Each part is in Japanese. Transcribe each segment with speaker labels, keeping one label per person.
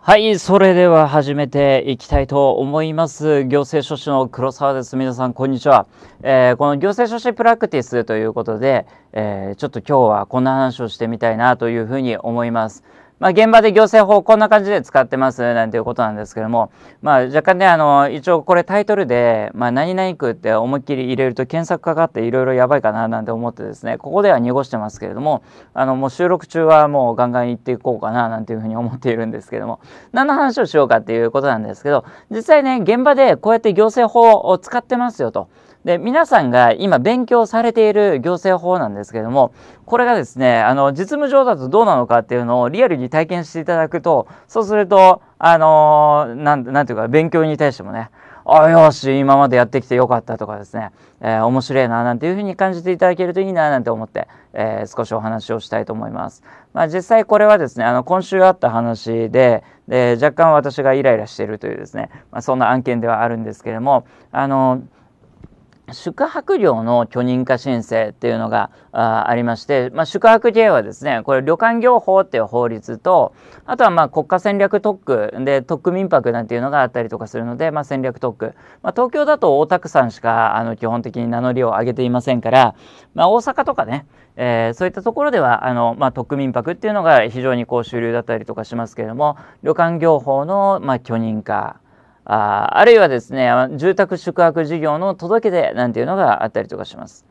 Speaker 1: はい、それでは始めていきたいと思います。行政書士の黒沢です。皆さん、こんにちは。えー、この行政書士プラクティスということで、えー、ちょっと今日はこんな話をしてみたいなというふうに思います。まあ、現場で行政法こんな感じで使ってますなんていうことなんですけども、まあ、若干ねあの一応これタイトルで「まあ、何々区」って思いっきり入れると検索かかっていろいろやばいかななんて思ってですねここでは濁してますけれどもあのもう収録中はもうガンガン行っていこうかななんていうふうに思っているんですけども何の話をしようかっていうことなんですけど実際ね現場でこうやって行政法を使ってますよと。で、皆さんが今勉強されている行政法なんですけども、これがですね、あの、実務上だとどうなのかっていうのをリアルに体験していただくと、そうすると、あのー、なん、なんていうか、勉強に対してもね、あ、よし、今までやってきてよかったとかですね、えー、面白いな、なんていうふうに感じていただけるといいな、なんて思って、えー、少しお話をしたいと思います。まあ、実際これはですね、あの、今週あった話で、で、若干私がイライラしているというですね、まあ、そんな案件ではあるんですけれども、あのー宿泊料の許認可申請っていうのがありまして、まあ、宿泊税はですね、これ旅館業法っていう法律と、あとはまあ国家戦略特区で特区民泊なんていうのがあったりとかするので、まあ、戦略特区。まあ、東京だと大田区さんしかあの基本的に名乗りを上げていませんから、まあ、大阪とかね、えー、そういったところではあの、まあ、特区民泊っていうのが非常にこう主流だったりとかしますけれども、旅館業法のまあ許認可。ああるいはですね住宅宿泊事業の届け出なんていうのがあったりとかします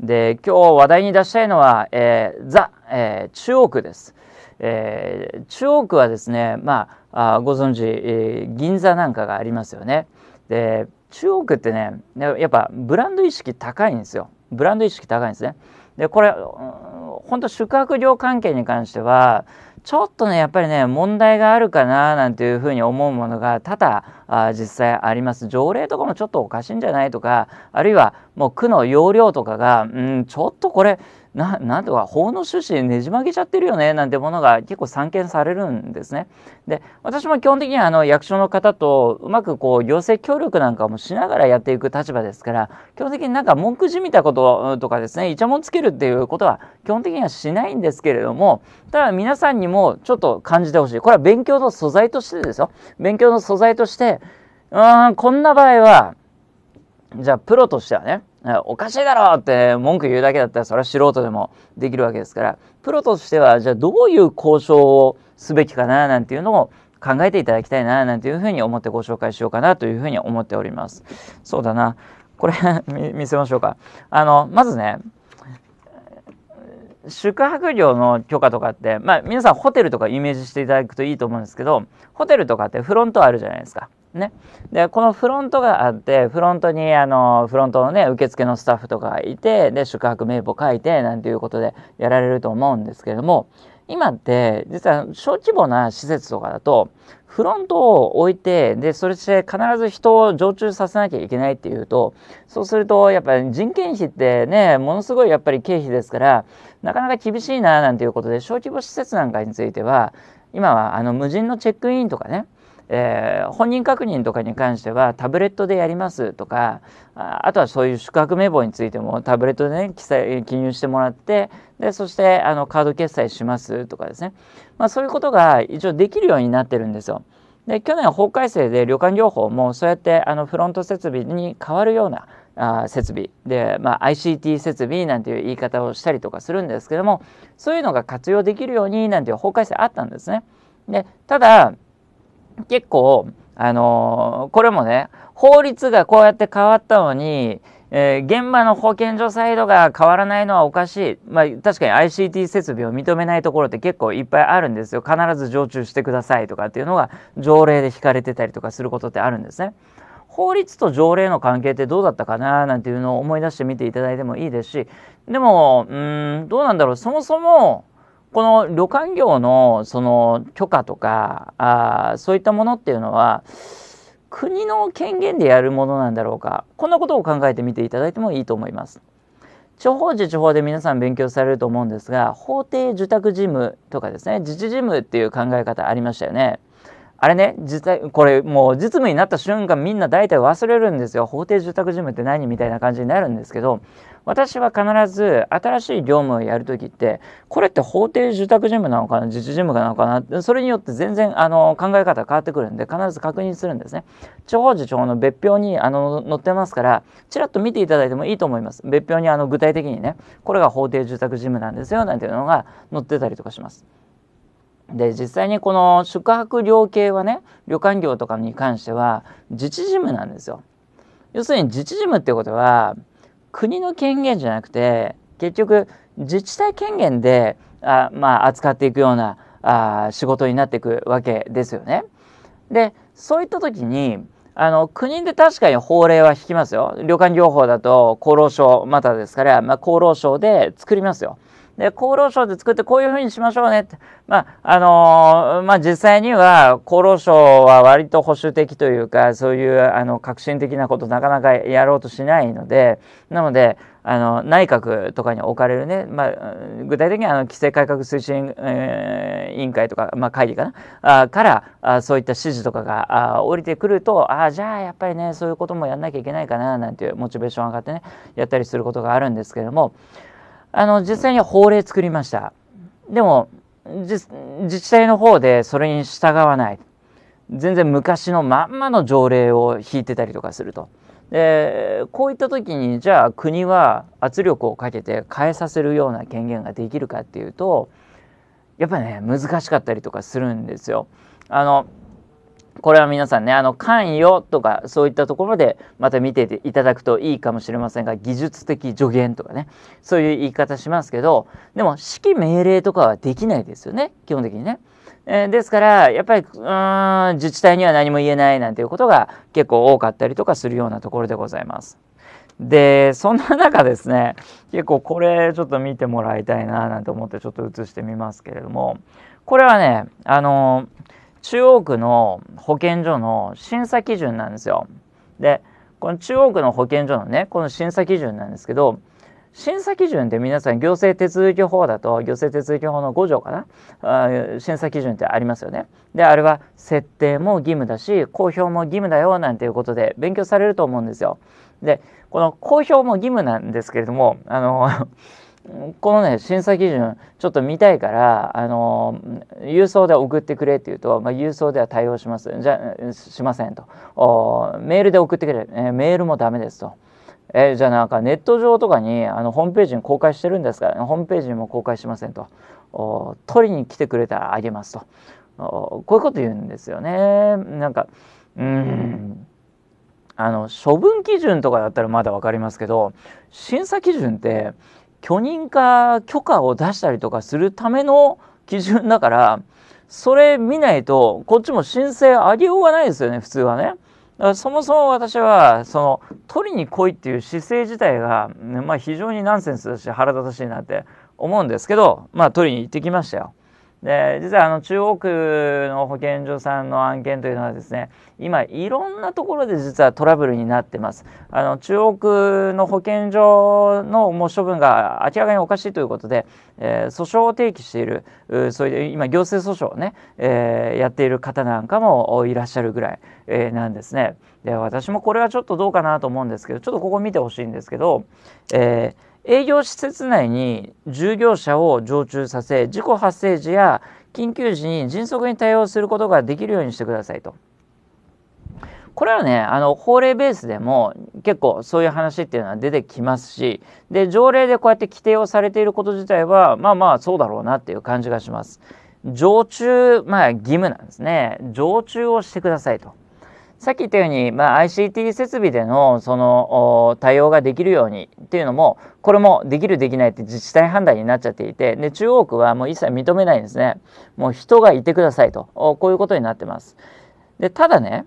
Speaker 1: で今日話題に出したいのは、えー、ザ、えー、中央区です、えー、中央区はですねまああご存知、えー、銀座なんかがありますよねで中央区ってねやっぱブランド意識高いんですよブランド意識高いんですねでこれほんと宿泊業関係に関してはちょっとねやっぱりね問題があるかななんていうふうに思うものが多々あ実際あります条例とかもちょっとおかしいんじゃないとかあるいはもう区の要領とかが、うん、ちょっとこれななんとか法の趣旨ねじ曲げちゃってるよねなんてものが結構散見されるんですね。で私も基本的にはあの役所の方とうまくこう行政協力なんかもしながらやっていく立場ですから基本的になんか文句じみたこととかですねいちゃもんつけるっていうことは基本的にはしないんですけれどもただ皆さんにもちょっと感じてほしいこれは勉強の素材としてですよ勉強の素材としてうんこんな場合はじゃあプロとしてはねおかしいだろうって文句言うだけだったらそれは素人でもできるわけですからプロとしてはじゃあどういう交渉をすべきかななんていうのを考えていただきたいななんていうふうに思ってご紹介しようかなというふうに思っております。そうだなこれ 見せましょうか。あのまずね宿泊料の許可とかって、まあ、皆さんホテルとかイメージしていただくといいと思うんですけどホテルとかってフロントあるじゃないですか。ね、でこのフロントがあってフロントにあのフロントのね受付のスタッフとかいてで宿泊名簿書いてなんていうことでやられると思うんですけれども今って実は小規模な施設とかだとフロントを置いてでそれして必ず人を常駐させなきゃいけないっていうとそうするとやっぱり人件費ってねものすごいやっぱり経費ですからなかなか厳しいななんていうことで小規模施設なんかについては今はあの無人のチェックインとかねえー、本人確認とかに関してはタブレットでやりますとかあとはそういう宿泊名簿についてもタブレットでね記載記入してもらってでそしてあのカード決済しますとかですね、まあ、そういうことが一応できるようになってるんですよ。で去年法改正で旅館業法もそうやってあのフロント設備に変わるようなあ設備で、まあ、ICT 設備なんていう言い方をしたりとかするんですけどもそういうのが活用できるようになんていう法改正あったんですね。でただ結構、あのー、これもね、法律がこうやって変わったのに、えー、現場の保健所サイドが変わらないのはおかしい。まあ、確かに ICT 設備を認めないところって結構いっぱいあるんですよ。必ず常駐してくださいとかっていうのが条例で引かれてたりとかすることってあるんですね。法律と条例の関係ってどうだったかななんていうのを思い出してみていただいてもいいですし、でも、うん、どうなんだろう。そもそも、この旅館業のその許可とかあそういったものっていうのは国の権限でやるものなんだろうかこんなことを考えてみていただいてもいいと思います。地方自治法で皆さん勉強されると思うんですが法定受託事務とかですね自治事務っていう考え方ありましたよね。あれね実際これもう実務になった瞬間みんな大体忘れるんですよ法定受託事務って何みたいな感じになるんですけど私は必ず新しい業務をやる時ってこれって法定受託事務なのかな自治事務なのかなそれによって全然あの考え方変わってくるんで必ず確認するんですね。地方自治法の別表にあの載ってますからちらっと見ていただいてもいいと思います。別表にあの具体的にねこれが法定受託事務なんですよなんていうのが載ってたりとかします。で実際にこの宿泊料系はね旅館業とかに関しては自治事務なんですよ。要するに自治事務ってことは国の権限じゃなくて結局自治体権限であ、まあ、扱っていくようなあ仕事になっていくわけですよね。でそういった時にあの国で確かに法令は引きますよ。旅館業法だと厚労省またですから、まあ、厚労省で作りますよ。で、厚労省で作ってこういうふうにしましょうねって。まあ、あのー、まあ、実際には厚労省は割と保守的というか、そういうあの革新的なことなかなかやろうとしないので、なので、あの内閣とかに置かれるね、まあ、具体的にはあの規制改革推進、えー、委員会とか、まあ、会議かなあからあそういった指示とかがあ降りてくるとああじゃあやっぱりねそういうこともやんなきゃいけないかななんていうモチベーション上がってねやったりすることがあるんですけれども。あの、実際には法令作りました。でも、自治体の方でそれに従わない。全然昔のまんまの条例を引いてたりとかすると。で、こういった時に、じゃあ国は圧力をかけて変えさせるような権限ができるかっていうと、やっぱね、難しかったりとかするんですよ。あの、これは皆さんねあの関与とかそういったところでまた見ていただくといいかもしれませんが技術的助言とかねそういう言い方しますけどでも指揮命令とかはできないですよね基本的にね。えー、ですからやっぱりうん自治体には何も言えないなんていうことが結構多かったりとかするようなところでございます。でそんな中ですね結構これちょっと見てもらいたいななんて思ってちょっと映してみますけれどもこれはねあのー中央区の保健所の審査基準なんですよ。でこの中央区の保健所のねこの審査基準なんですけど審査基準って皆さん行政手続き法だと行政手続き法の5条かなあ審査基準ってありますよね。であれは設定も義務だし公表も義務だよなんていうことで勉強されると思うんですよ。でこの公表も義務なんですけれどもあのこのね審査基準ちょっと見たいからあの郵送で送ってくれって言うと、まあ、郵送では対応しますじゃしませんとメールで送ってくれ、えー、メールもダメですと。えー、じゃあなんかネット上とかにあのホームページに公開してるんですから、ね、ホームページにも公開しませんと取りに来てくれたらあげますとこういうこと言うんですよねなんかうんあの処分基準とかだったらまだ分かりますけど審査基準って許認可許可を出したりとかするための基準だからそれ見ないとこっちも申請ありようがないですよね普通はね。そもそも私はその取りに来いっていう姿勢自体が、まあ、非常にナンセンスだし腹立たしいなって思うんですけどまあ取りに行ってきましたよ。で実はあの中央区の保健所さんの案件というのはですね今いろんなところで実はトラブルになってますあの中央区の保健所のもう処分が明らかにおかしいということで、えー、訴訟を提起しているそういう今行政訴訟をね、えー、やっている方なんかもいらっしゃるぐらい、えー、なんですねで私もこれはちょっとどうかなと思うんですけどちょっとここ見てほしいんですけど、えー営業施設内に従業者を常駐させ事故発生時や緊急時に迅速に対応することができるようにしてくださいと。これはねあの法令ベースでも結構そういう話っていうのは出てきますしで条例でこうやって規定をされていること自体はまあまあそうだろうなっていう感じがします。常駐まあ義務なんですね常駐をしてくださいと。さっき言ったように、まあ、ICT 設備でのその対応ができるようにっていうのもこれもできるできないって自治体判断になっちゃっていてで中央区はもう一切認めないんですねもう人がいてくださいとこういうことになってます。でただね、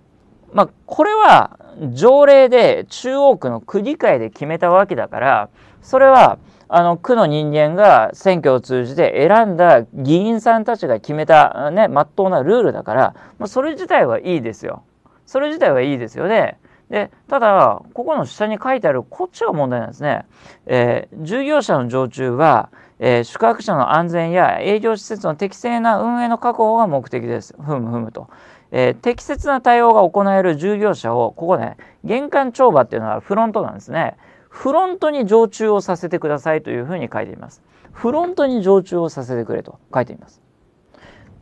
Speaker 1: まあ、これは条例で中央区の区議会で決めたわけだからそれはあの区の人間が選挙を通じて選んだ議員さんたちが決めたねまっとうなルールだから、まあ、それ自体はいいですよ。それ自体はいいですよね。でただここの下に書いてあるこっちが問題なんですね。えー、従業者の常駐は、えー、宿泊者の安全や営業施設の適正な運営の確保が目的です。ふむふむと。えー、適切な対応が行える従業者をここね玄関帳場っていうのはフロントなんですね。フロントに常駐をさせてくださいというふうに書いています。フロントに常駐をさせてくれと書いています。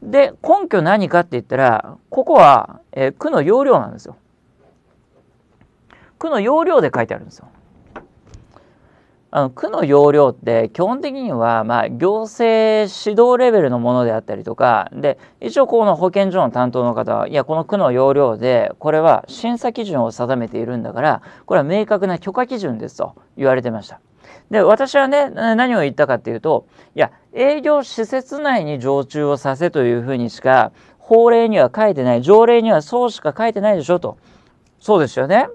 Speaker 1: で根拠何かって言ったらここは、えー、区の要領なんですよ。区の要領で書いてあるんですよ。あの区の要領って基本的には、まあ、行政指導レベルのものであったりとかで一応この保健所の担当の方はいやこの区の要領でこれは審査基準を定めているんだからこれは明確な許可基準ですと言われてました。で私はね何を言ったかっていうといや営業施設内に常駐をさせというふうにしか法令には書いてない条例にはそうしか書いてないでしょとそうですよね。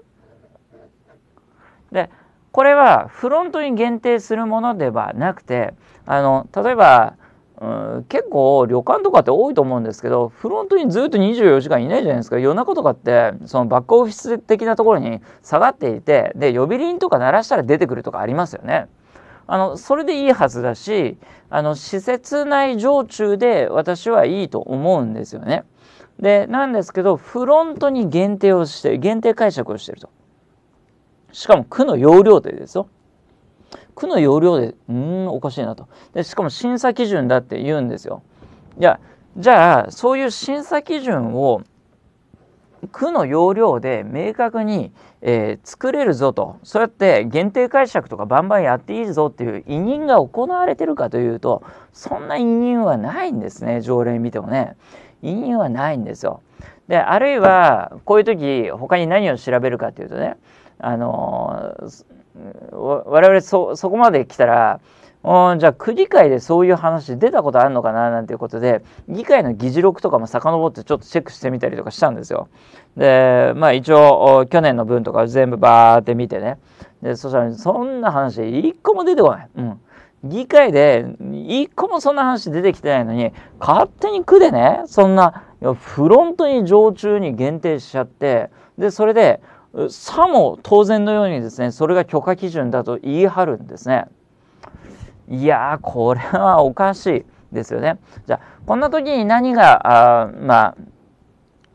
Speaker 1: でこれはフロントに限定するものではなくてあの例えばうん、結構旅館とかって多いと思うんですけどフロントにずっと24時間いないじゃないですか夜中とかってそのバックオフィス的なところに下がっていてで呼び鈴とか鳴らしたら出てくるとかありますよね。あのそれでいいはずだしあの施設内常駐で私はいいと思うんですよね。でなんですけどフロントに限定をして限定解釈をしてると。しかも区の要領でですよ。区の要領でうんおかしいなとでしかも審査基準だって言うんですよいやじゃあそういう審査基準を区の要領で明確に、えー、作れるぞとそうやって限定解釈とかバンバンやっていいぞっていう委任が行われてるかというとそんな委任はないんですね条例見てもね委任はないんですよ。であるいはこういう時他に何を調べるかというとねあのー我々そそこまで来たらじゃあ区議会でそういう話出たことあるのかななんていうことで議会の議事録とかも遡ってちょっとチェックしてみたりとかしたんですよ。でまあ一応去年の分とか全部バーって見てねでそしたらそんな話一個も出てこない。うん議会で一個もそんな話出てきてないのに勝手に区でねそんなフロントに常駐に限定しちゃってでそれでさも当然のようにですねそれが許可基準だと言い張るんですね。いやこれはおかしいですよね。じゃこんな時に何があまあ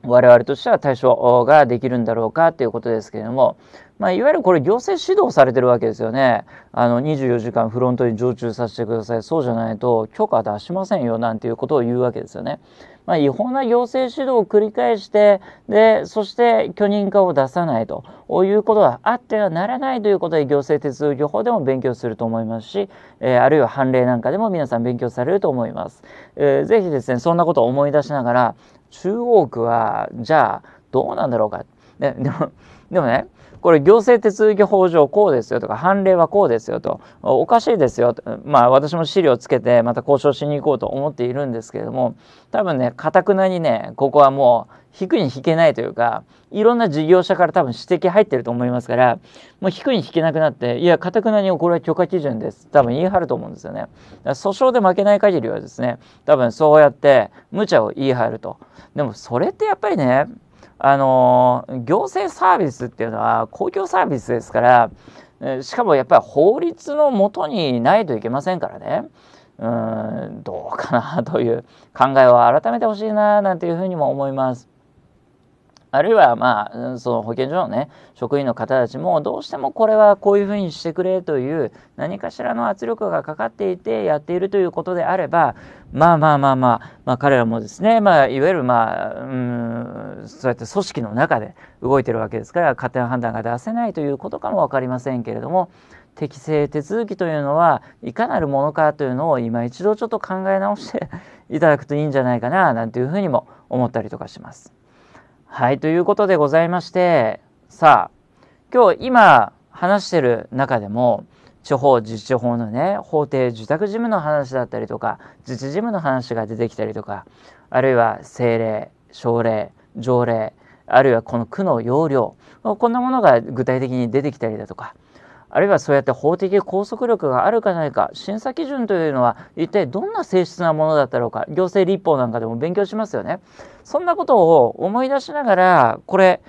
Speaker 1: 我々としては対処ができるんだろうかということですけれども、まあ、いわゆるこれ行政指導されてるわけですよね。あの24時間フロントに常駐させてくださいそうじゃないと許可出しませんよなんていうことを言うわけですよね。まあ、違法な行政指導を繰り返してでそして許認可を出さないということはあってはならないということで行政手続き法でも勉強すると思いますし、えー、あるいは判例なんかでも皆さん勉強されると思います。えー、ぜひですねそんなことを思い出しながら中央区はじゃあどうなんだろうか。ね、でもでもね、これ行政手続き法上こうですよとか、判例はこうですよと、おかしいですよと、まあ私も資料つけてまた交渉しに行こうと思っているんですけれども、多分ね、かたくなにね、ここはもう引くに引けないというか、いろんな事業者から多分指摘入ってると思いますから、もう引くに引けなくなって、いや、かたくなにこれは許可基準です。多分言い張ると思うんですよね。訴訟で負けない限りはですね、多分そうやって無茶を言い張ると。でもそれってやっぱりね、あの行政サービスっていうのは公共サービスですからしかもやっぱり法律のもとにないといけませんからねうんどうかなという考えを改めてほしいななんていうふうにも思います。あるいは、まあ、その保健所のね、職員の方たちも、どうしてもこれはこういうふうにしてくれという、何かしらの圧力がかかっていてやっているということであれば、まあまあまあまあ、まあ、彼らもですね、まあ、いわゆる、まあ、うん、そうやって組織の中で動いてるわけですから、勝手な判断が出せないということかも分かりませんけれども、適正手続きというのはいかなるものかというのを今一度ちょっと考え直していただくといいんじゃないかななんていうふうにも思ったりとかします。はい、ということでございまして、さあ、今日今話してる中でも、地方自治法のね、法定受託事務の話だったりとか、自治事務の話が出てきたりとか、あるいは政令、省令、条例、あるいはこの区の要領、こんなものが具体的に出てきたりだとか、あるいはそうやって法的拘束力があるかないか審査基準というのは一体どんな性質なものだったろうか行政立法なんかでも勉強しますよねそんなことを思い出しながらこれ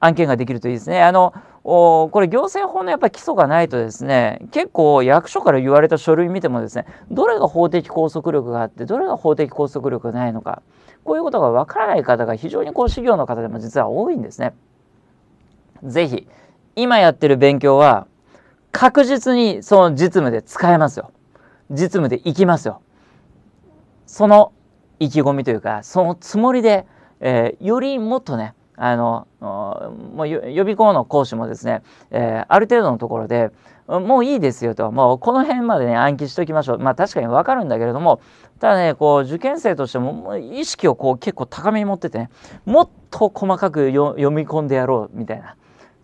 Speaker 1: 案件ができるといいですねあのおこれ行政法のやっぱり基礎がないとですね結構役所から言われた書類見てもですねどれが法的拘束力があってどれが法的拘束力がないのかこういうことがわからない方が非常にこう修行の方でも実は多いんですね。是非今やってる勉強は確実にその実務で使えますよ。実務で生きますよ。その意気込みというか、そのつもりで、えー、よりもっとね、あの、もう予備校の講師もですね、えー、ある程度のところで、もういいですよと、もうこの辺までね、暗記しておきましょう。まあ確かにわかるんだけれども、ただね、こう、受験生としても、意識をこう結構高めに持っててね、もっと細かく読み込んでやろうみたいな。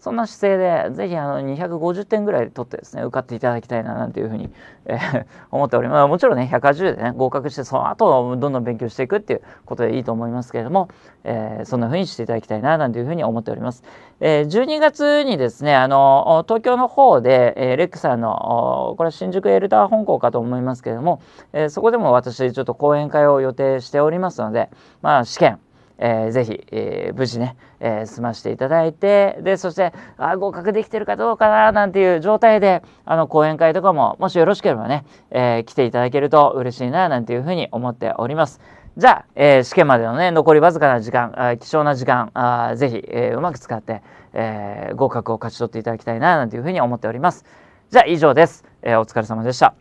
Speaker 1: そんな姿勢で、ぜひあの250点ぐらい取ってですね、受かっていただきたいななんていうふうに、えー、思っております。もちろんね、180でね、合格して、その後どんどん勉強していくっていうことでいいと思いますけれども、えー、そんなふうにしていただきたいななんていうふうに思っております。えー、12月にですね、あの、東京の方で、えー、レックさんの、これ新宿エルター本校かと思いますけれども、えー、そこでも私ちょっと講演会を予定しておりますので、まあ試験、えー、ぜひ、えー、無事ね、えー、済ましていただいてでそしてあ合格できてるかどうかななんていう状態であの講演会とかももしよろしければね、えー、来ていただけると嬉しいななんていうふうに思っております。じゃあ、えー、試験までのね残りわずかな時間あ貴重な時間あぜひ、えー、うまく使って、えー、合格を勝ち取っていただきたいななんていうふうに思っております。じゃあ以上です。えー、お疲れ様でした。